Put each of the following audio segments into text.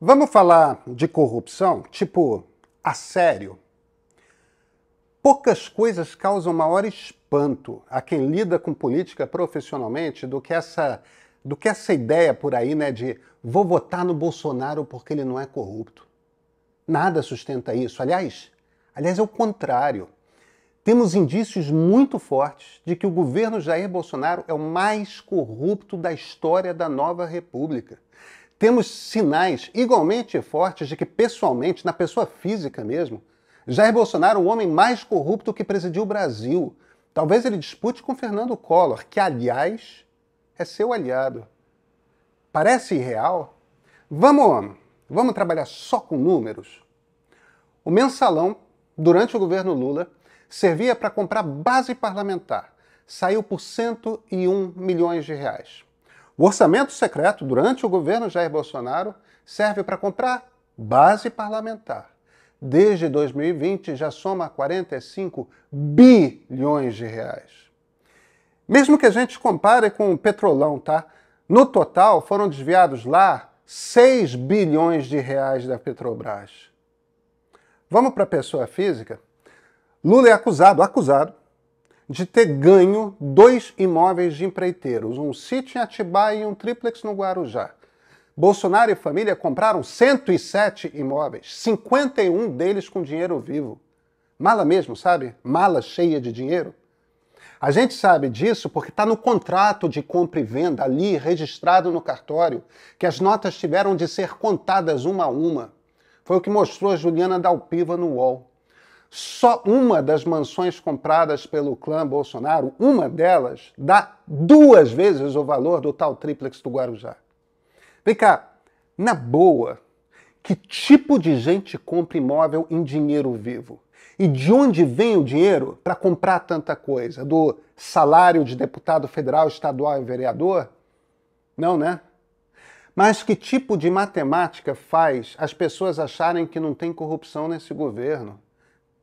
Vamos falar de corrupção, tipo, a sério. Poucas coisas causam maior espanto a quem lida com política profissionalmente do que essa do que essa ideia por aí, né, de vou votar no Bolsonaro porque ele não é corrupto. Nada sustenta isso. Aliás, aliás é o contrário. Temos indícios muito fortes de que o governo Jair Bolsonaro é o mais corrupto da história da nova república temos sinais igualmente fortes de que, pessoalmente, na pessoa física mesmo, Jair Bolsonaro é o homem mais corrupto que presidiu o Brasil. Talvez ele dispute com Fernando Collor, que, aliás, é seu aliado. Parece irreal? Vamos, vamos trabalhar só com números. O mensalão, durante o governo Lula, servia para comprar base parlamentar. Saiu por 101 milhões de reais. O orçamento secreto durante o governo Jair Bolsonaro serve para comprar base parlamentar. Desde 2020 já soma 45 bilhões de reais. Mesmo que a gente compare com o petrolão, tá? No total foram desviados lá 6 bilhões de reais da Petrobras. Vamos para a pessoa física? Lula é acusado, acusado de ter ganho dois imóveis de empreiteiros, um sítio em Atibaia e um triplex no Guarujá. Bolsonaro e família compraram 107 imóveis, 51 deles com dinheiro vivo. Mala mesmo, sabe? Mala cheia de dinheiro. A gente sabe disso porque está no contrato de compra e venda ali registrado no cartório que as notas tiveram de ser contadas uma a uma. Foi o que mostrou a Juliana Dalpiva no UOL. Só uma das mansões compradas pelo clã Bolsonaro, uma delas, dá duas vezes o valor do tal triplex do Guarujá. Vem cá, na boa, que tipo de gente compra imóvel em dinheiro vivo? E de onde vem o dinheiro para comprar tanta coisa? Do salário de deputado federal, estadual e vereador? Não, né? Mas que tipo de matemática faz as pessoas acharem que não tem corrupção nesse governo?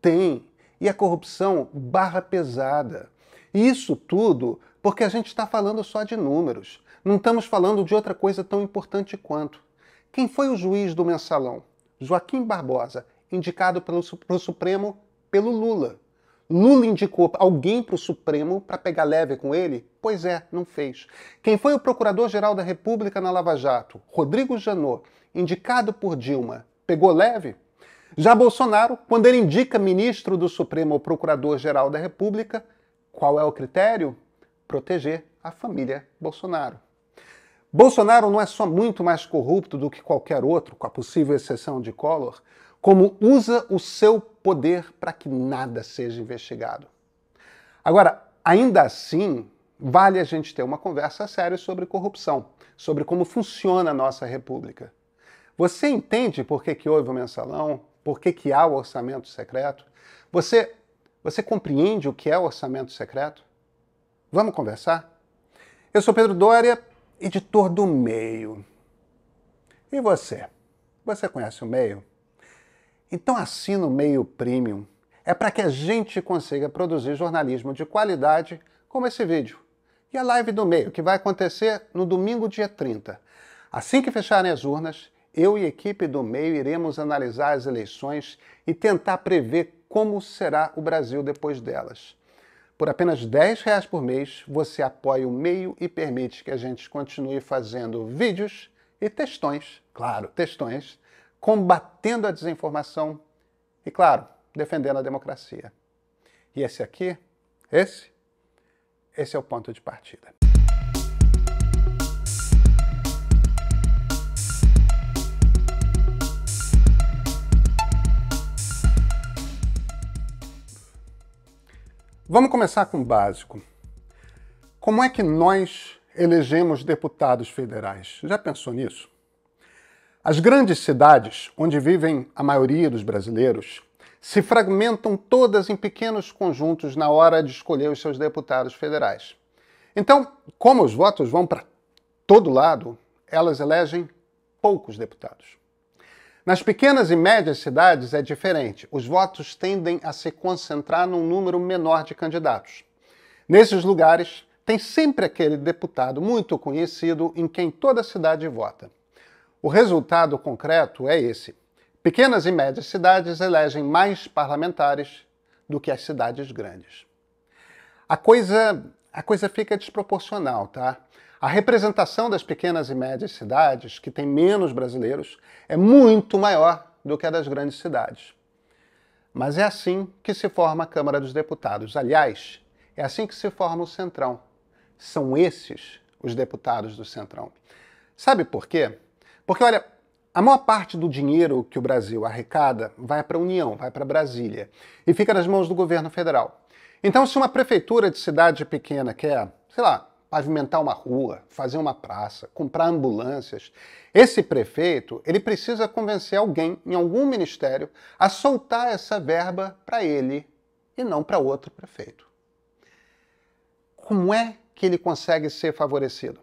Tem. E a corrupção barra pesada. isso tudo porque a gente está falando só de números. Não estamos falando de outra coisa tão importante quanto. Quem foi o juiz do mensalão? Joaquim Barbosa, indicado pelo, pelo Supremo pelo Lula. Lula indicou alguém para o Supremo para pegar leve com ele? Pois é, não fez. Quem foi o Procurador-Geral da República na Lava Jato? Rodrigo Janot, indicado por Dilma. Pegou leve? Já Bolsonaro, quando ele indica ministro do Supremo ou procurador-geral da República, qual é o critério? Proteger a família Bolsonaro. Bolsonaro não é só muito mais corrupto do que qualquer outro, com a possível exceção de Collor, como usa o seu poder para que nada seja investigado. Agora, ainda assim, vale a gente ter uma conversa séria sobre corrupção, sobre como funciona a nossa república. Você entende por que, que houve o mensalão? por que, que há o orçamento secreto? Você, você compreende o que é o orçamento secreto? Vamos conversar? Eu sou Pedro Doria, editor do Meio. E você? Você conhece o Meio? Então assina o Meio Premium. É para que a gente consiga produzir jornalismo de qualidade como esse vídeo. E a live do Meio, que vai acontecer no domingo, dia 30. Assim que fecharem as urnas, eu e a equipe do meio iremos analisar as eleições e tentar prever como será o Brasil depois delas. Por apenas R$ 10 por mês, você apoia o meio e permite que a gente continue fazendo vídeos e textões, claro, textões, combatendo a desinformação e, claro, defendendo a democracia. E esse aqui, esse, esse é o ponto de partida. Vamos começar com o básico. Como é que nós elegemos deputados federais? Já pensou nisso? As grandes cidades, onde vivem a maioria dos brasileiros, se fragmentam todas em pequenos conjuntos na hora de escolher os seus deputados federais. Então, como os votos vão para todo lado, elas elegem poucos deputados. Nas pequenas e médias cidades é diferente. Os votos tendem a se concentrar num número menor de candidatos. Nesses lugares, tem sempre aquele deputado muito conhecido em quem toda a cidade vota. O resultado concreto é esse. Pequenas e médias cidades elegem mais parlamentares do que as cidades grandes. A coisa a coisa fica desproporcional, tá? A representação das pequenas e médias cidades, que tem menos brasileiros, é muito maior do que a das grandes cidades. Mas é assim que se forma a Câmara dos Deputados. Aliás, é assim que se forma o Centrão. São esses os deputados do Centrão. Sabe por quê? Porque, olha, a maior parte do dinheiro que o Brasil arrecada vai para a União, vai para Brasília e fica nas mãos do governo federal. Então, se uma prefeitura de cidade pequena quer, sei lá, pavimentar uma rua, fazer uma praça, comprar ambulâncias, esse prefeito, ele precisa convencer alguém em algum ministério a soltar essa verba para ele e não para outro prefeito. Como é que ele consegue ser favorecido?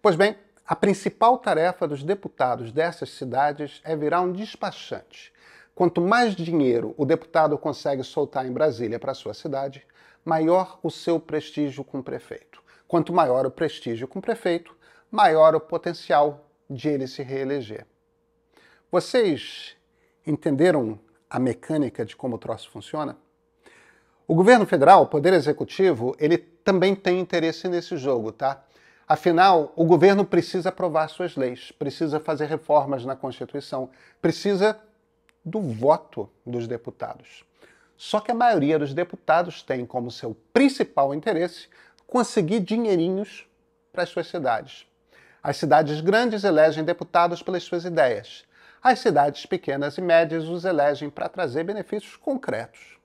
Pois bem, a principal tarefa dos deputados dessas cidades é virar um despachante Quanto mais dinheiro o deputado consegue soltar em Brasília para sua cidade, maior o seu prestígio com o prefeito. Quanto maior o prestígio com o prefeito, maior o potencial de ele se reeleger. Vocês entenderam a mecânica de como o troço funciona? O governo federal, o poder executivo, ele também tem interesse nesse jogo, tá? Afinal, o governo precisa aprovar suas leis, precisa fazer reformas na Constituição, precisa do voto dos deputados. Só que a maioria dos deputados tem como seu principal interesse conseguir dinheirinhos para as suas cidades. As cidades grandes elegem deputados pelas suas ideias. As cidades pequenas e médias os elegem para trazer benefícios concretos.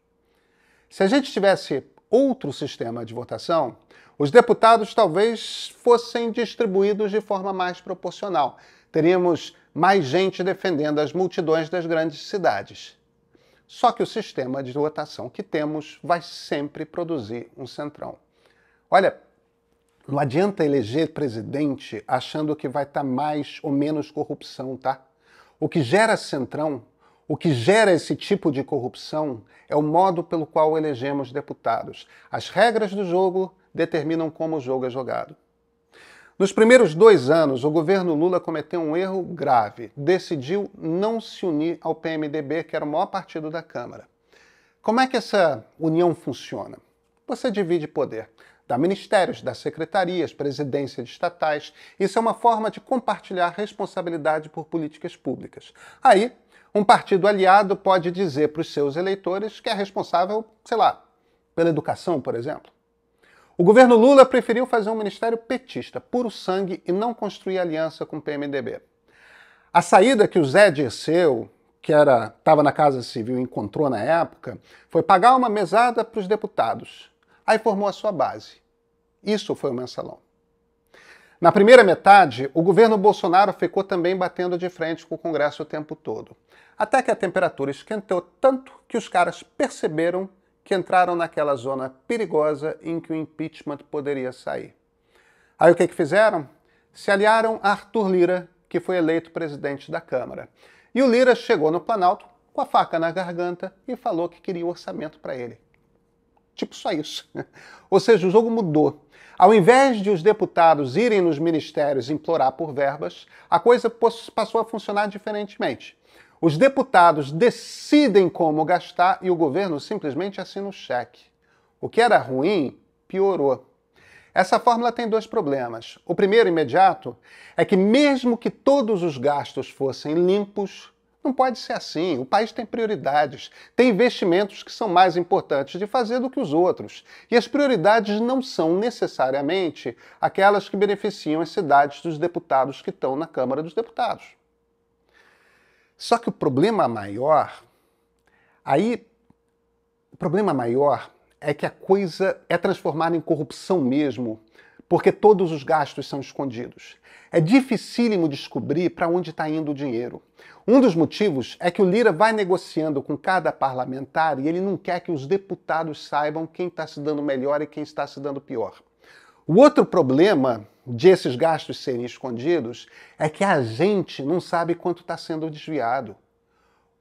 Se a gente tivesse outro sistema de votação, os deputados talvez fossem distribuídos de forma mais proporcional. Teríamos mais gente defendendo as multidões das grandes cidades. Só que o sistema de votação que temos vai sempre produzir um centrão. Olha, não adianta eleger presidente achando que vai estar tá mais ou menos corrupção, tá? O que gera centrão, o que gera esse tipo de corrupção é o modo pelo qual elegemos deputados. As regras do jogo determinam como o jogo é jogado. Nos primeiros dois anos, o governo Lula cometeu um erro grave. Decidiu não se unir ao PMDB, que era o maior partido da Câmara. Como é que essa união funciona? Você divide poder. Dá ministérios, dá secretarias, presidência de estatais. Isso é uma forma de compartilhar responsabilidade por políticas públicas. Aí, um partido aliado pode dizer para os seus eleitores que é responsável, sei lá, pela educação, por exemplo o governo Lula preferiu fazer um ministério petista, puro sangue, e não construir aliança com o PMDB. A saída que o Zé Dirceu, que era estava na Casa Civil, encontrou na época, foi pagar uma mesada para os deputados. Aí formou a sua base. Isso foi o mensalão. Na primeira metade, o governo Bolsonaro ficou também batendo de frente com o Congresso o tempo todo. Até que a temperatura esquentou tanto que os caras perceberam que entraram naquela zona perigosa em que o impeachment poderia sair. Aí o que, que fizeram? Se aliaram a Arthur Lira, que foi eleito presidente da Câmara. E o Lira chegou no Planalto com a faca na garganta e falou que queria um orçamento para ele. Tipo só isso. Ou seja, o jogo mudou. Ao invés de os deputados irem nos ministérios implorar por verbas, a coisa passou a funcionar diferentemente. Os deputados decidem como gastar e o governo simplesmente assina o cheque. O que era ruim piorou. Essa fórmula tem dois problemas. O primeiro imediato é que, mesmo que todos os gastos fossem limpos, não pode ser assim. O país tem prioridades, tem investimentos que são mais importantes de fazer do que os outros. E as prioridades não são necessariamente aquelas que beneficiam as cidades dos deputados que estão na Câmara dos Deputados. Só que o problema maior, aí, o problema maior é que a coisa é transformada em corrupção mesmo, porque todos os gastos são escondidos. É dificílimo descobrir para onde está indo o dinheiro. Um dos motivos é que o Lira vai negociando com cada parlamentar e ele não quer que os deputados saibam quem está se dando melhor e quem está se dando pior. O outro problema de esses gastos serem escondidos é que a gente não sabe quanto está sendo desviado.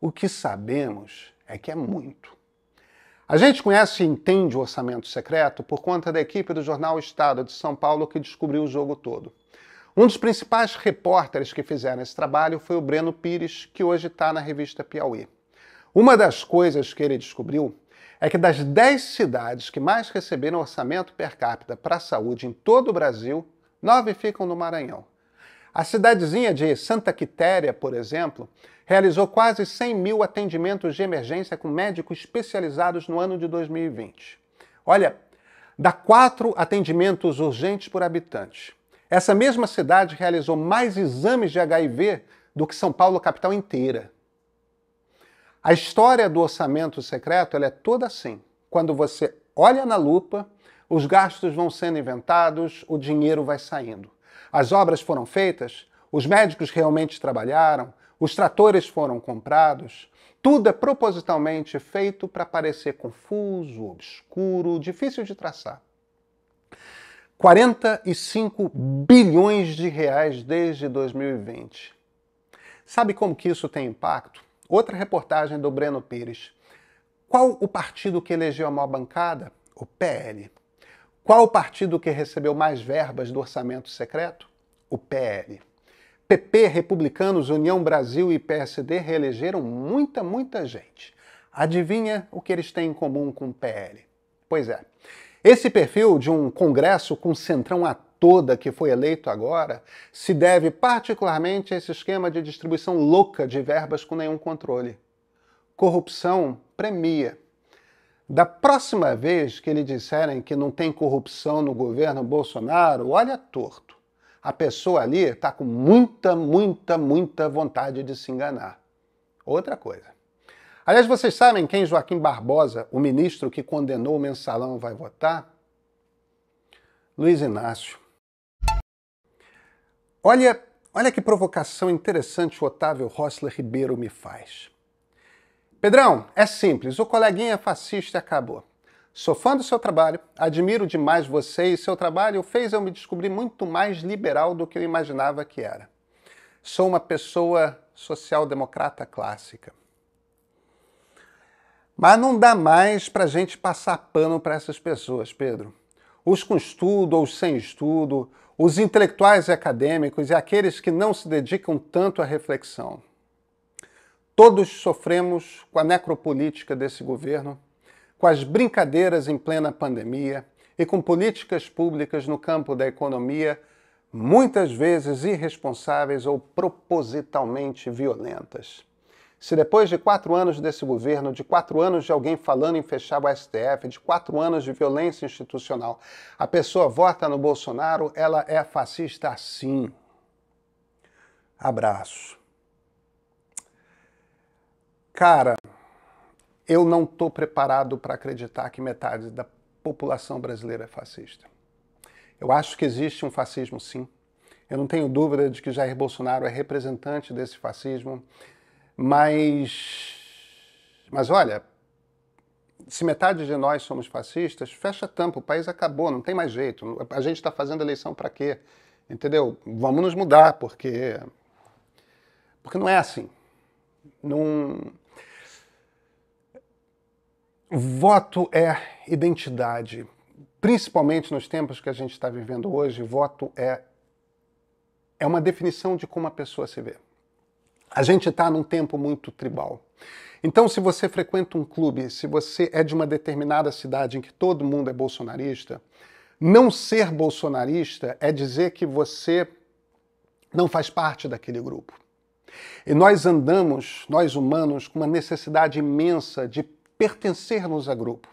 O que sabemos é que é muito. A gente conhece e entende o orçamento secreto por conta da equipe do jornal Estado de São Paulo que descobriu o jogo todo. Um dos principais repórteres que fizeram esse trabalho foi o Breno Pires, que hoje está na revista Piauí. Uma das coisas que ele descobriu é que das 10 cidades que mais receberam orçamento per capita para a saúde em todo o Brasil, Nove ficam no Maranhão. A cidadezinha de Santa Quitéria, por exemplo, realizou quase 100 mil atendimentos de emergência com médicos especializados no ano de 2020. Olha, dá quatro atendimentos urgentes por habitante. Essa mesma cidade realizou mais exames de HIV do que São Paulo capital inteira. A história do orçamento secreto é toda assim. Quando você olha na lupa, os gastos vão sendo inventados, o dinheiro vai saindo. As obras foram feitas, os médicos realmente trabalharam, os tratores foram comprados. Tudo é propositalmente feito para parecer confuso, obscuro, difícil de traçar. 45 bilhões de reais desde 2020. Sabe como que isso tem impacto? Outra reportagem do Breno Pires. Qual o partido que elegeu a maior bancada? O PL. Qual o partido que recebeu mais verbas do orçamento secreto? O PL. PP, Republicanos, União Brasil e PSD reelegeram muita, muita gente. Adivinha o que eles têm em comum com o PL? Pois é. Esse perfil de um congresso com centrão a toda que foi eleito agora se deve particularmente a esse esquema de distribuição louca de verbas com nenhum controle. Corrupção premia da próxima vez que lhe disserem que não tem corrupção no governo Bolsonaro, olha torto. A pessoa ali está com muita, muita, muita vontade de se enganar. Outra coisa. Aliás, vocês sabem quem Joaquim Barbosa, o ministro que condenou o mensalão, vai votar? Luiz Inácio. Olha, olha que provocação interessante o Otávio Rossler Ribeiro me faz. Pedrão, é simples, o coleguinha é fascista acabou. Sou fã do seu trabalho, admiro demais você e seu trabalho fez eu me descobrir muito mais liberal do que eu imaginava que era. Sou uma pessoa social-democrata clássica. Mas não dá mais para gente passar pano para essas pessoas, Pedro. Os com estudo ou sem estudo, os intelectuais e acadêmicos e aqueles que não se dedicam tanto à reflexão. Todos sofremos com a necropolítica desse governo, com as brincadeiras em plena pandemia e com políticas públicas no campo da economia muitas vezes irresponsáveis ou propositalmente violentas. Se depois de quatro anos desse governo, de quatro anos de alguém falando em fechar o STF, de quatro anos de violência institucional, a pessoa vota no Bolsonaro, ela é fascista sim. Abraço. Cara, eu não estou preparado para acreditar que metade da população brasileira é fascista. Eu acho que existe um fascismo, sim. Eu não tenho dúvida de que Jair Bolsonaro é representante desse fascismo, mas. Mas olha, se metade de nós somos fascistas, fecha a tampa, o país acabou, não tem mais jeito. A gente está fazendo eleição para quê? Entendeu? Vamos nos mudar, porque. Porque não é assim. Não Voto é identidade. Principalmente nos tempos que a gente está vivendo hoje, voto é, é uma definição de como a pessoa se vê. A gente está num tempo muito tribal. Então, se você frequenta um clube, se você é de uma determinada cidade em que todo mundo é bolsonarista, não ser bolsonarista é dizer que você não faz parte daquele grupo. E nós andamos, nós humanos, com uma necessidade imensa de pertencermos a grupo.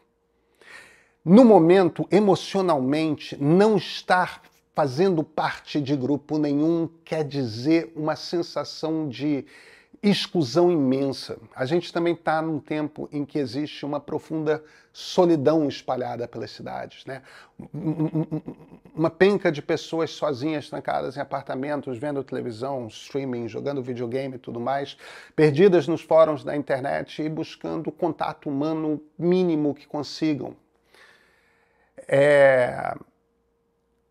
No momento, emocionalmente, não estar fazendo parte de grupo nenhum quer dizer uma sensação de exclusão imensa. A gente também está num tempo em que existe uma profunda solidão espalhada pelas cidades, né? Uma penca de pessoas sozinhas, trancadas em apartamentos, vendo televisão, streaming, jogando videogame e tudo mais, perdidas nos fóruns da internet e buscando o contato humano mínimo que consigam. É...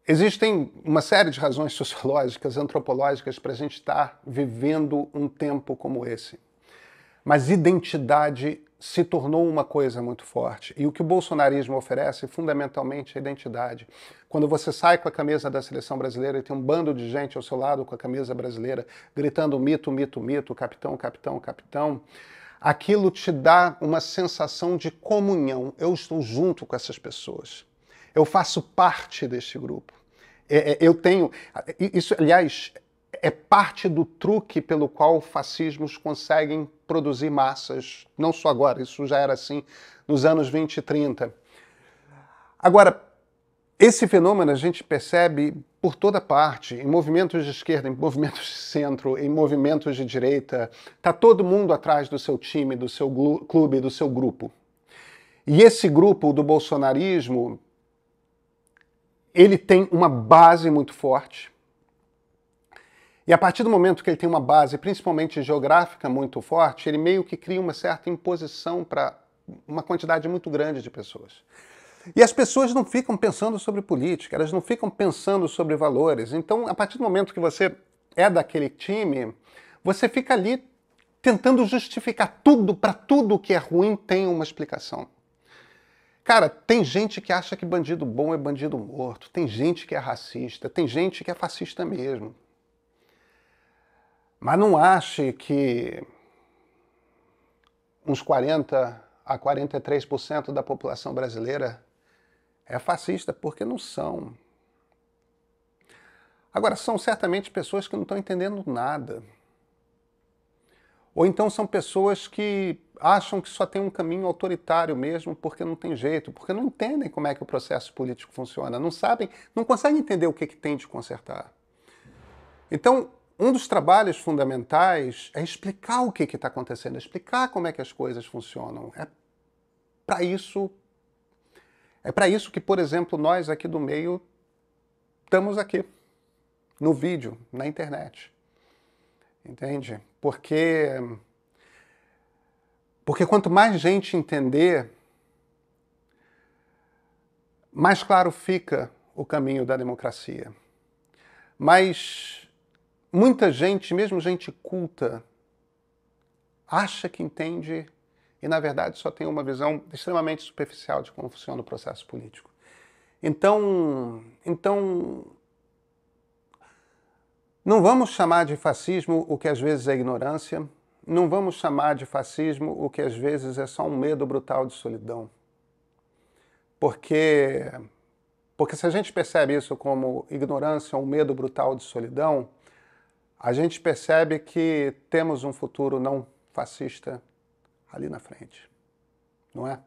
Existem uma série de razões sociológicas, antropológicas para a gente estar tá vivendo um tempo como esse. Mas identidade se tornou uma coisa muito forte. E o que o bolsonarismo oferece fundamentalmente é identidade. Quando você sai com a camisa da seleção brasileira e tem um bando de gente ao seu lado com a camisa brasileira gritando mito, mito, mito, capitão, capitão, capitão, aquilo te dá uma sensação de comunhão. Eu estou junto com essas pessoas. Eu faço parte deste grupo. É, é, eu tenho. Isso, aliás, é parte do truque pelo qual fascismos conseguem produzir massas, não só agora, isso já era assim nos anos 20 e 30. Agora, esse fenômeno a gente percebe por toda parte, em movimentos de esquerda, em movimentos de centro, em movimentos de direita. Está todo mundo atrás do seu time, do seu clube, do seu grupo. E esse grupo do bolsonarismo ele tem uma base muito forte. E a partir do momento que ele tem uma base, principalmente geográfica, muito forte, ele meio que cria uma certa imposição para uma quantidade muito grande de pessoas. E as pessoas não ficam pensando sobre política, elas não ficam pensando sobre valores. Então, a partir do momento que você é daquele time, você fica ali tentando justificar tudo, para tudo que é ruim tem uma explicação. Cara, tem gente que acha que bandido bom é bandido morto, tem gente que é racista, tem gente que é fascista mesmo. Mas não ache que uns 40 a 43% da população brasileira é fascista, porque não são. Agora, são certamente pessoas que não estão entendendo nada. Ou então são pessoas que acham que só tem um caminho autoritário mesmo, porque não tem jeito, porque não entendem como é que o processo político funciona, não sabem, não conseguem entender o que, é que tem de consertar. Então, um dos trabalhos fundamentais é explicar o que é está acontecendo, explicar como é que as coisas funcionam. É para isso, é para isso que, por exemplo, nós aqui do meio estamos aqui, no vídeo, na internet. Entende? Porque porque quanto mais gente entender, mais claro fica o caminho da democracia. Mas muita gente, mesmo gente culta, acha que entende e, na verdade, só tem uma visão extremamente superficial de como funciona o processo político. Então, então não vamos chamar de fascismo o que às vezes é ignorância, não vamos chamar de fascismo o que às vezes é só um medo brutal de solidão. Porque porque se a gente percebe isso como ignorância, um medo brutal de solidão, a gente percebe que temos um futuro não fascista ali na frente. Não é?